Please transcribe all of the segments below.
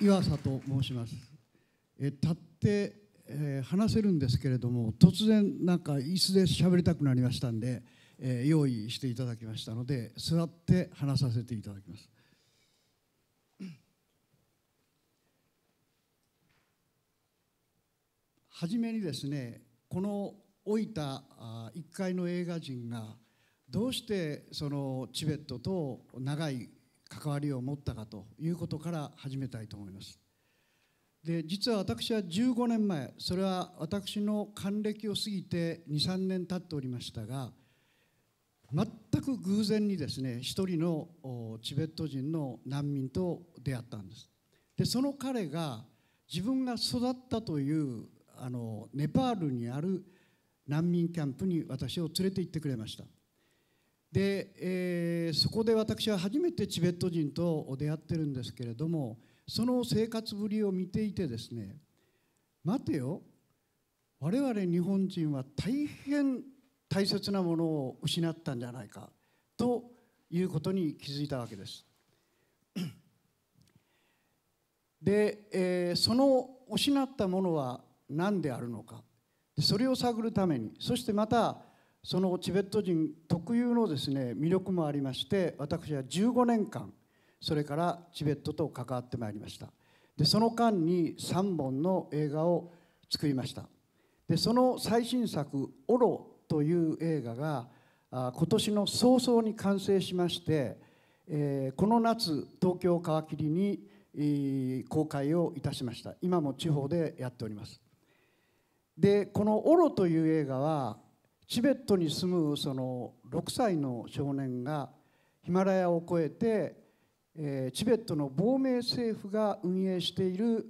岩佐と申しますえ立って、えー、話せるんですけれども突然なんか椅子で喋りたくなりましたんで、えー、用意していただきましたので座って話させていただきます。はじめにですねこの老いた一階の映画人がどうしてそのチベットと長い関わりを持ったかということから始めたいと思います。で実は私は15年前それは私の還暦を過ぎて23年経っておりましたが全く偶然にですね一人のチベット人の難民と出会ったんです。でその彼が自分が育ったというあのネパールにある難民キャンプに私を連れて行ってくれました。で、えー、そこで私は初めてチベット人と出会ってるんですけれどもその生活ぶりを見ていてですね待てよ我々日本人は大変大切なものを失ったんじゃないかということに気づいたわけです。で、えー、その失ったものは何であるのかそれを探るためにそしてまたそのチベット人特有のですね魅力もありまして私は15年間それからチベットと関わってまいりましたでその間に3本の映画を作りましたでその最新作「オロ」という映画が今年の早々に完成しまして、えー、この夏東京皮切りに、えー、公開をいたしました今も地方でやっておりますでこの「オロ」という映画はチベットに住むその6歳の少年がヒマラヤを越えて、えー、チベットの亡命政府が運営している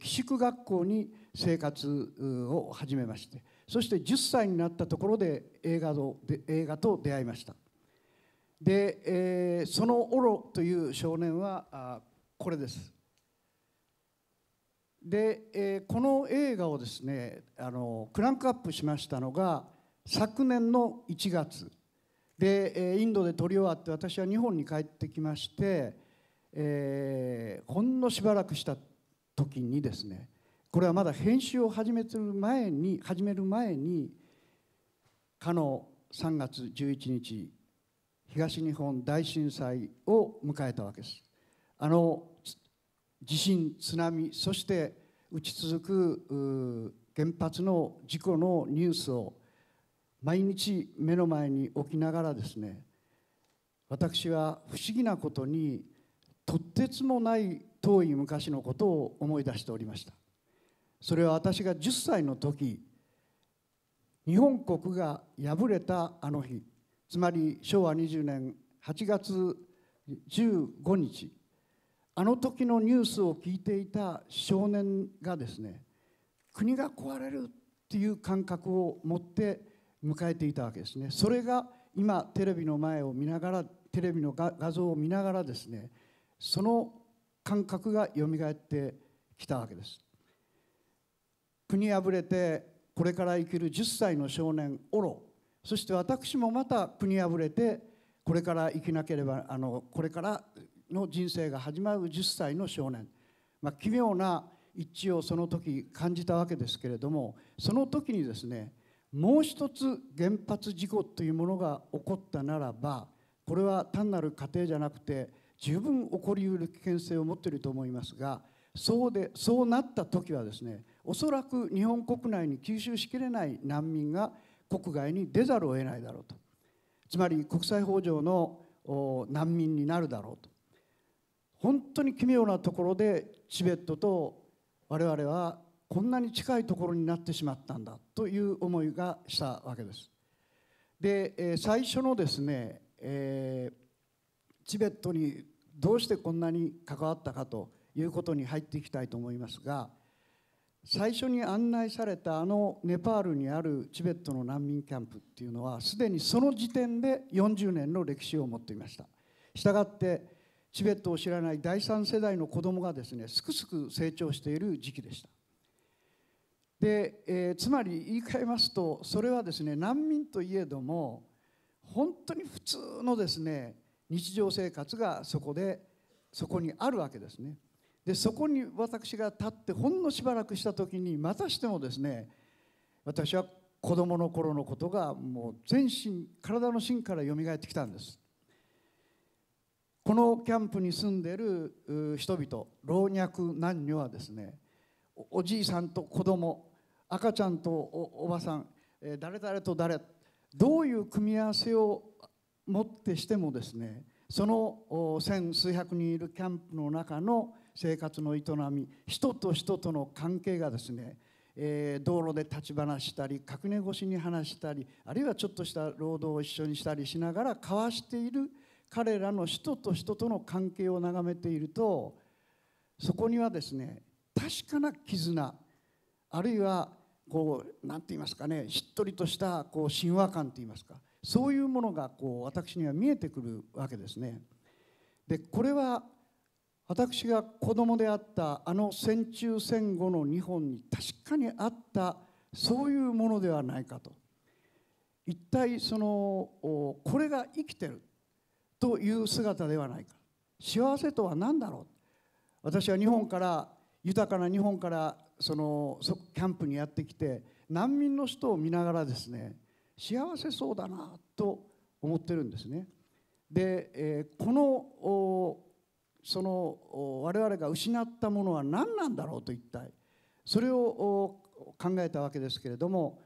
寄宿学校に生活を始めましてそして10歳になったところで映画と映画と出会いましたで、えー、そのオロという少年はあこれですで、えー、この映画をですねあのクランクアップしましたのが昨年の1月でインドで撮り終わって私は日本に帰ってきまして、えー、ほんのしばらくした時にですねこれはまだ編集を始める前に始める前にかの3月11日東日本大震災を迎えたわけです。あの地震津波そして打ち続く原発の事故のニュースを毎日目の前に置きながらですね私は不思議なことにとってつもない遠い昔のことを思い出しておりましたそれは私が10歳の時日本国が敗れたあの日つまり昭和20年8月15日あの時のニュースを聞いていた少年がですね国が壊れるっていう感覚を持って迎えていたわけですねそれが今テレビの前を見ながらテレビの画像を見ながらですねその感覚がよみがえってきたわけです国破れてこれから生きる10歳の少年オロそして私もまた国破れてこれから生きなければあのこれからの人生が始まる10歳の少年、まあ、奇妙な一致をその時感じたわけですけれどもその時にですねもう一つ原発事故というものが起こったならばこれは単なる過程じゃなくて十分起こりうる危険性を持っていると思いますがそうでそうなった時はですねおそらく日本国内に吸収しきれない難民が国外に出ざるを得ないだろうとつまり国際法上の難民になるだろうと本当に奇妙なところでチベットと我々はこんなに近いところになってしまったんだという思いがしたわけです。で、え最初のですね、えー、チベットにどうしてこんなに関わったかということに入っていきたいと思いますが最初に案内されたあのネパールにあるチベットの難民キャンプっていうのはすでにその時点で40年の歴史を持っていました。したがってチベットを知らない第3世代の子どもがですねすくすく成長している時期でした。で、えー、つまり言い換えますとそれはですね難民といえども本当に普通のですね日常生活がそこでそこにあるわけですね。でそこに私が立ってほんのしばらくした時にまたしてもですね私は子どもの頃のことがもう全身体の芯からよみがえってきたんです。このキャンプに住んでる人々老若男女はですねおじいさんと子供赤ちゃんとおばさん、えー、誰誰と誰どういう組み合わせをもってしてもですねその千数百人いるキャンプの中の生活の営み人と人との関係がですね、えー、道路で立ち話したり隠れ越しに話したりあるいはちょっとした労働を一緒にしたりしながら交わしている彼らの人と人との関係を眺めているとそこにはですね確かな絆あるいはこうんて言いますかねしっとりとしたこう神話感といいますかそういうものがこう私には見えてくるわけですね。でこれは私が子供であったあの戦中戦後の日本に確かにあったそういうものではないかと一体そのこれが生きてるという姿ではないか幸せとは何だろう私は日本から豊かな日本からそのキャンプにやってきて難民の人を見ながらですね幸せそうだなと思ってるんですね。で、えー、このその我々が失ったものは何なんだろうと一体それを考えたわけですけれども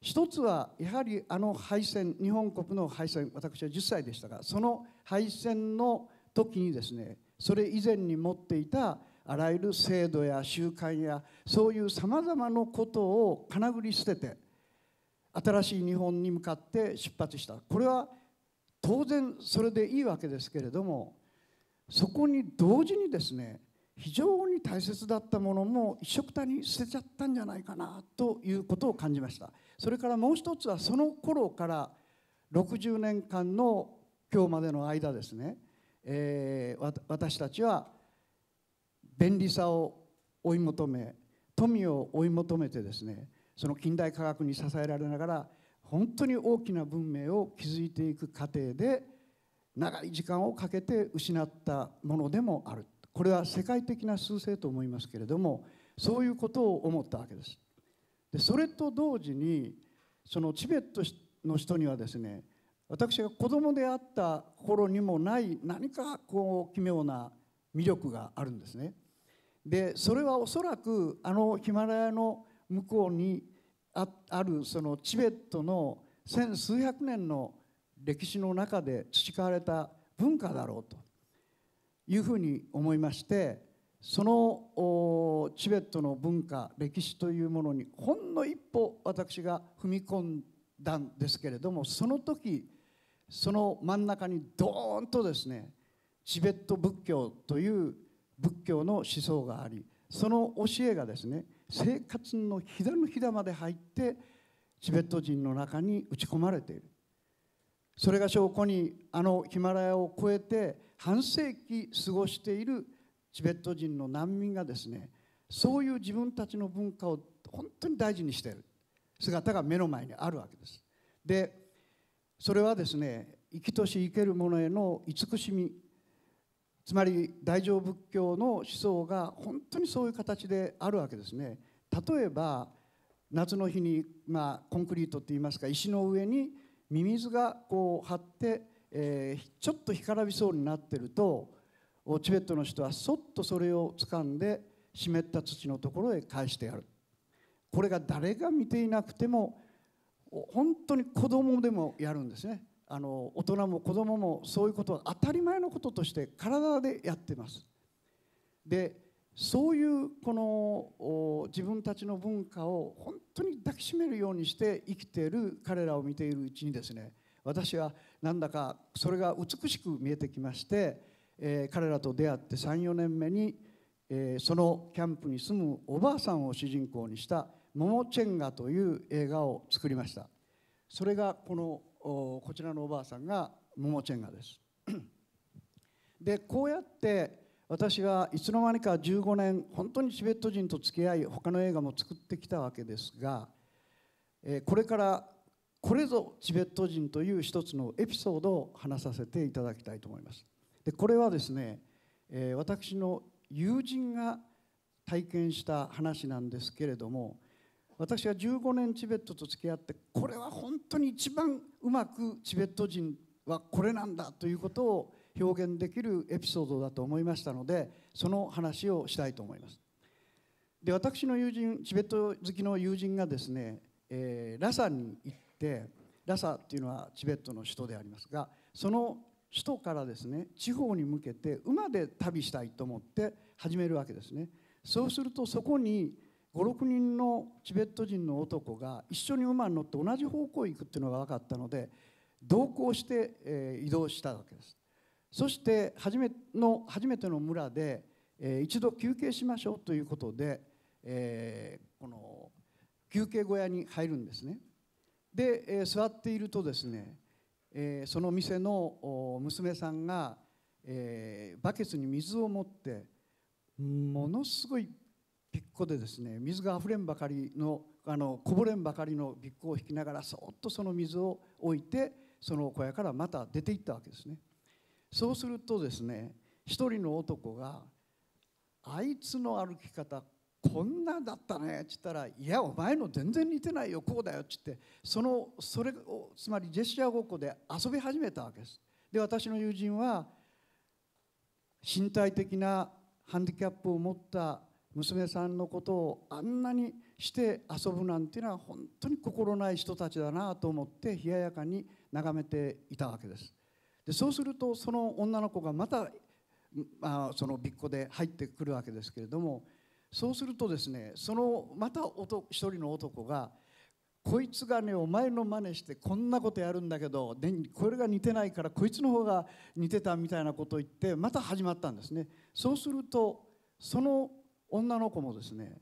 一つはやはりあの敗戦日本国の敗戦私は10歳でしたがその敗戦の時にですねそれ以前に持っていたあらゆる制度や習慣やそういうさまざまなことをかなぐり捨てて新しい日本に向かって出発したこれは当然それでいいわけですけれどもそこに同時にですね非常に大切だったものも一緒くたに捨てちゃったんじゃないかなということを感じましたそれからもう一つはその頃から60年間の今日までの間ですね、えー、私たちは便利さを追い求め富を追い求めてですねその近代科学に支えられながら本当に大きな文明を築いていく過程で長い時間をかけて失ったものでもあるこれは世界的な趨勢と思いますけれどもそういうことを思ったわけです。でそれと同時にそのチベットの人にはですね私が子供であった頃にもない何かこう奇妙な魅力があるんですね。でそれはおそらくあのヒマラヤの向こうにああるそのチベットの千数百年の歴史の中で培われた文化だろうというふうに思いましてそのチベットの文化歴史というものにほんの一歩私が踏み込んだんですけれどもその時その真ん中にドーンとですねチベット仏教という仏教の思想がありその教えがですね生活のだの膝まで入ってチベット人の中に打ち込まれているそれが証拠にあのヒマラヤを越えて半世紀過ごしているチベット人の難民がですねそういう自分たちの文化を本当に大事にしている姿が目の前にあるわけです。でそれはですね生きとし生けるものへの慈しみつまり大乗仏教の思想が本当にそういう形であるわけですね。例えば夏の日に、まあ、コンクリートっていいますか石の上にミミズがこう張って、えー、ちょっと干からびそうになってるとチベットの人はそっとそれを掴んで湿った土のところへ返してやるこれが誰が見ていなくても本当に子供でもやるんですねあの大人も子どももそういうことは当たり前のこととして体でやってます。でそういうこの自分たちの文化を本当に抱きしめるようにして生きている彼らを見ているうちにですね私はなんだかそれが美しく見えてきまして、えー、彼らと出会って34年目に、えー、そのキャンプに住むおばあさんを主人公にした「モモチェンガ」という映画を作りました。それがこのこちらのおばあさんがモモチェンガです。でこうやって私はいつの間にか15年本当にチベット人と付き合い他の映画も作ってきたわけですが、えー、これからこれぞチベット人という一つのエピソードを話させていただきたいと思います。でこれはですね、えー、私の友人が体験した話なんですけれども私は15年チベットと付き合ってこれは本当に一番うまくチベット人はこれなんだということを表現できるエピソードだと思いましたのでその話をしたいと思います。で私の友人チベット好きの友人がですね、えー、ラサに行ってラサっていうのはチベットの首都でありますがその首都からですね地方に向けて馬で旅したいと思って始めるわけですね。そうするとそこに56人のチベット人の男が一緒に馬に乗って同じ方向へ行くっていうのが分かったので同行して、え移動したわけですそして初めの初めての村で、え一度休憩しましょうということで、えこの休憩小屋に入るんですねで、え座っているとですね、えその店の娘さんが、えバケツに水を持ってものすごいピッコでですね水があふれんばかりのあのこぼれんばかりのびッこを引きながらそっとその水を置いてその小屋からまた出ていったわけですね。そうするとですね一人の男が「あいつの歩き方こんなだったね」っつったら「いやお前の全然似てないよこうだよ」っつってそのそれをつまりジェスチャーごっこで遊び始めたわけです。で私の友人は身体的なハンディキャップを持った娘さんのことをあんなにして遊ぶなんていうのは本当に心ない人たちだなと思って冷ややかに眺めていたわけですでそうするとその女の子がまた、まあ、そのびっこで入ってくるわけですけれどもそうするとですねそのまた一人の男が「こいつがねお前の真似してこんなことやるんだけどでこれが似てないからこいつの方が似てた」みたいなことを言ってまた始まったんですね。そうするとその女の子もですね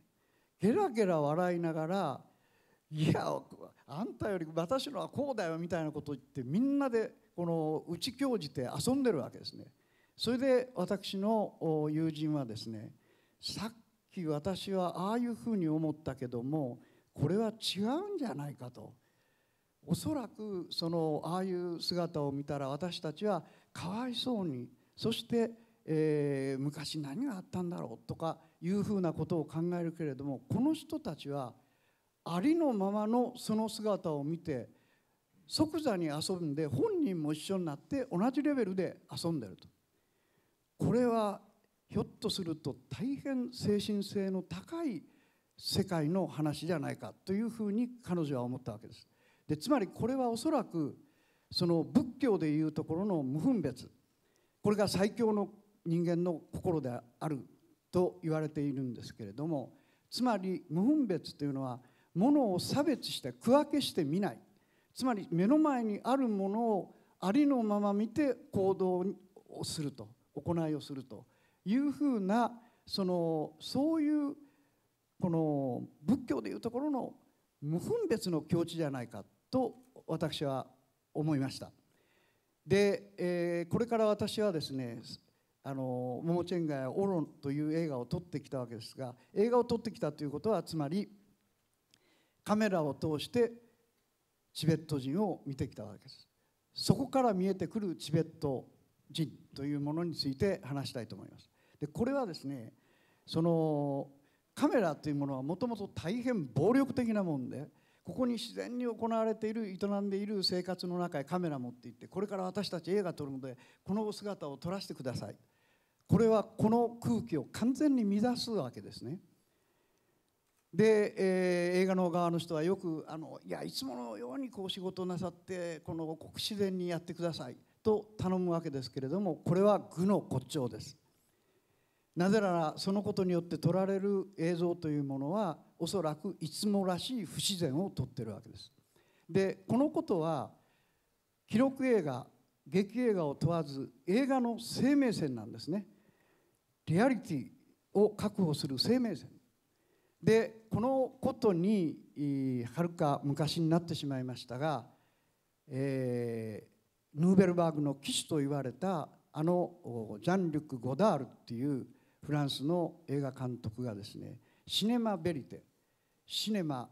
ゲラゲラ笑いながら「いやあんたより私のはこうだよ」みたいなことを言ってみんなでこの打ち教じて遊んでるわけですね。それで私の友人はですねさっき私はああいうふうに思ったけどもこれは違うんじゃないかと。おそらくそのああいう姿を見たら私たちはかわいそうにそしてえー、昔何があったんだろうとかいうふうなことを考えるけれどもこの人たちはありのままのその姿を見て即座に遊んで本人も一緒になって同じレベルで遊んでるとこれはひょっとすると大変精神性の高い世界の話じゃないかというふうに彼女は思ったわけです。でつまりこれはおそらくその仏教でいうところの無分別これが最強の人間の心であると言われているんですけれどもつまり無分別というのはものを差別して区分けして見ないつまり目の前にあるものをありのまま見て行動をすると行いをするというふうなそのそういうこの仏教でいうところの無分別の境地じゃないかと私は思いました。で、えー、これから私はですねあのモモチェンガや「オロン」という映画を撮ってきたわけですが映画を撮ってきたということはつまりカメラを通してチベット人を見てきたわけです。そこから見えてくるチベット人というものについて話したいと思います。でこれはですねそのカメラというものはもともと大変暴力的なもんでここに自然に行われている営んでいる生活の中へカメラ持って行ってこれから私たち映画撮るのでこのお姿を撮らせてくださいこれはこの空気を完全に乱すわけですね。で、えー、映画の側の人はよくあのいやいつものようにこう仕事なさってこの国自然にやってくださいと頼むわけですけれどもこれは愚の骨頂です。なぜならそのことによって撮られる映像というものはおそらくいつもらしい不自然を撮ってるわけです。でこのことは記録映画劇映画を問わず映画の生命線なんですね。リアリティを確保する生命線でこのことにはるか昔になってしまいましたが、えー、ヌーベルバーグの騎手と言われたあのジャンリュック・ゴダールっていうフランスの映画監督がですねシネマ・ベリテシネマ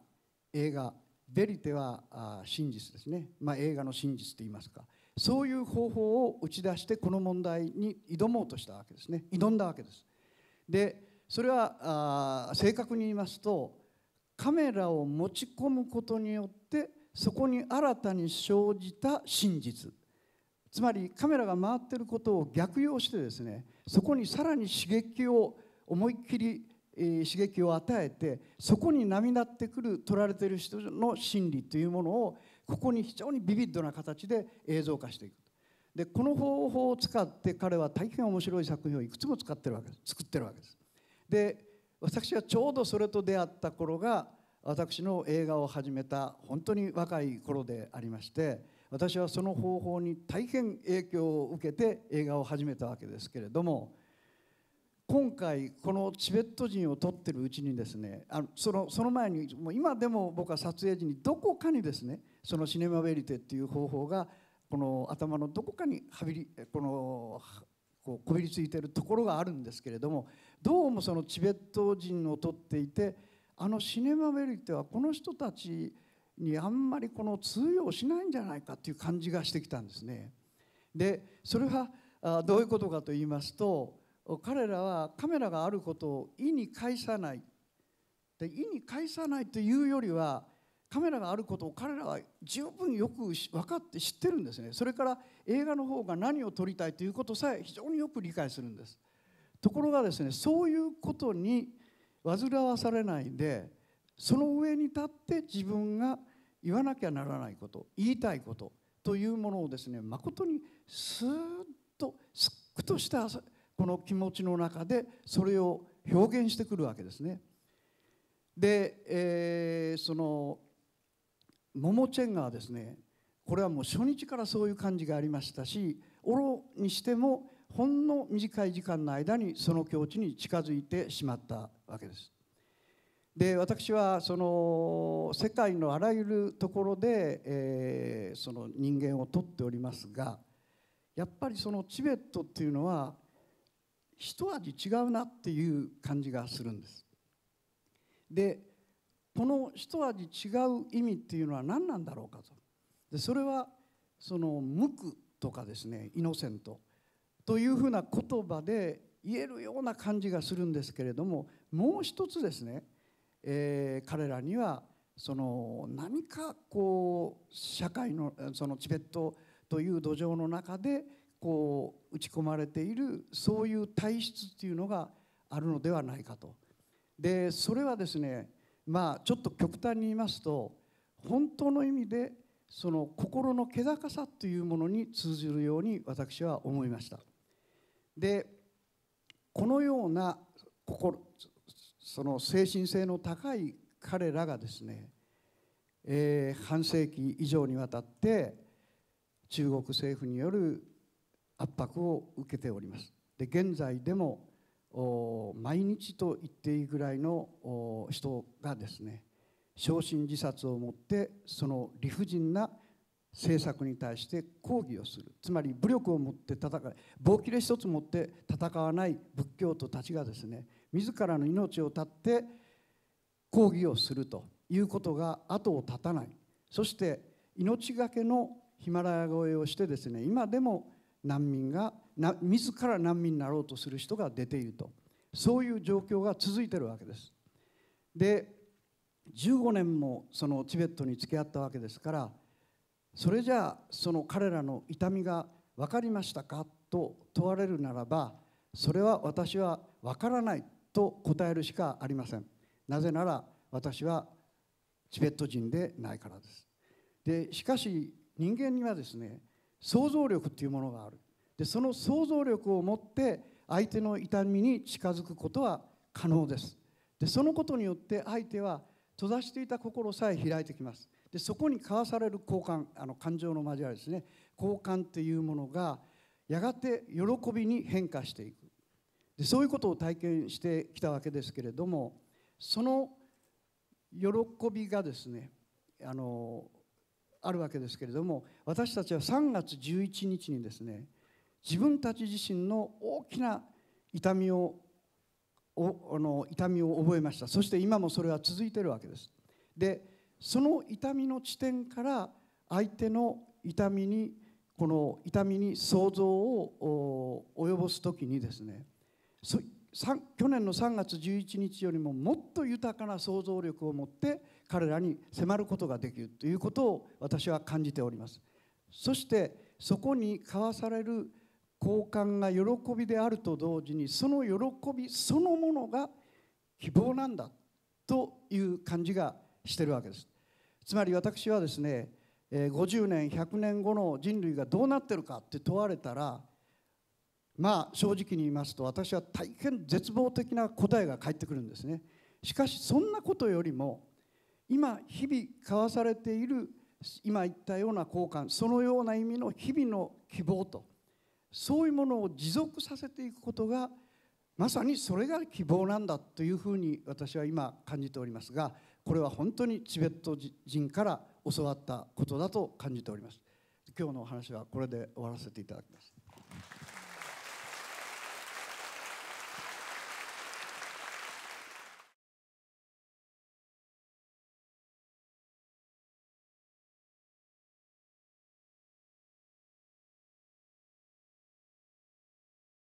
映画ベリテは真実ですね、まあ、映画の真実といいますかそういう方法を打ち出してこの問題に挑もうとしたわけですね挑んだわけです。でそれは正確に言いますとカメラを持ち込むことによってそこに新たに生じた真実つまりカメラが回ってることを逆用してですねそこにさらに刺激を思いっきり刺激を与えてそこに波立ってくる取られてる人の心理というものをここに非常にビビッドな形で映像化していくでこの方法を使って彼は大変面白い作品をいくつも使ってるわけです作ってるわけですで私はちょうどそれと出会った頃が私の映画を始めた本当に若い頃でありまして私はその方法に大変影響を受けて映画を始めたわけですけれども今回このチベット人を撮ってるうちにですねあのそのその前にもう今でも僕は撮影時にどこかにですねそのシネマベリテっていう方法がこの頭のどこかにはびりこのこうこびりついてるところがあるんですけれどもどうもそのチベット人を撮っていてあのシネマベリテはこの人たちにあんまりこの通用しないんじゃないかっていう感じがしてきたんですね。でそれはどういうことかと言いますと彼らはカメラがあることを意に介さないで意に介さないというよりはカメラがあることを彼らは十分よく分かって知ってるんですねそれから映画の方が何を撮りたいということさえ非常によく理解するんですところがですねそういうことに煩わされないでその上に立って自分が言わなきゃならないこと言いたいことというものをですねまことにスーッとすっくとしたこの気持ちの中でそれを表現してくるわけですね。で、えー、そのモモチェンガはですねこれはもう初日からそういう感じがありましたしオロにしてもほんの短い時間の間にその境地に近づいてしまったわけです。で私はその世界のあらゆるところで、えー、その人間をとっておりますがやっぱりそのチベットっていうのは一味違うなっていう感じがするんです。でこの一味違う意味っていうのは何なんだろうかとでそれはその無垢とかですねイノセントというふうな言葉で言えるような感じがするんですけれどももう一つですね、えー、彼らにはその何かこう社会のそのチベットという土壌の中でこう打ち込まれているそういう体質っていうのがあるのではないかと。でそれはですねまあちょっと極端に言いますと本当の意味でその心の気高さというものに通じるように私は思いました。でこのような心その精神性の高い彼らがですね、えー、半世紀以上にわたって中国政府による圧迫を受けております。で現在でも毎日と言っていいぐらいの人がですね焼身自殺をもってその理不尽な政策に対して抗議をするつまり武力を持って戦い棒切れ一つ持って戦わない仏教徒たちがですね自らの命を絶って抗議をするということが後を絶たないそして命がけのヒマラヤ越えをしてですね今でも難民がな自ら難民になろうとする人が出ているとそういう状況が続いてるわけです。で15年もそのチベットに付き合ったわけですからそれじゃあその彼らの痛みが分かりましたかと問われるならばそれは私は分からないと答えるしかありません。なぜなら私はチベット人でないからです。でしかし人間にはですね想像力というものがあるでその想像力を持って相手の痛みに近づくことは可能ですでそのことによって相手は閉ざしていた心さえ開いてきますでそこに交わされる交換あの感情の交わりですね交換っていうものがやがて喜びに変化していくでそういうことを体験してきたわけですけれどもその喜びがですねあのあるわけですけれども私たちは3月11日にですね自分たち自身の大きな痛みをあの痛みを覚えましたそして今もそれは続いているわけですでその痛みの地点から相手の痛みにこの痛みに想像を及ぼす時にですね去年の3月11日よりももっと豊かな想像力を持って彼らに迫ることができるということを私は感じておりますそしてそこに交わされる交換が喜びであると同時にその喜びそのものが希望なんだという感じがしてるわけですつまり私はですね50年100年後の人類がどうなってるかって問われたらまあ正直に言いますと私は大変絶望的な答えが返ってくるんですねしかしそんなことよりも今日々交わされている今言ったような交換そのような意味の日々の希望とそういうものを持続させていくことがまさにそれが希望なんだというふうに私は今感じておりますがこれは本当にチベット人から教わったことだと感じております今日のお話はこれで終わらせていただきます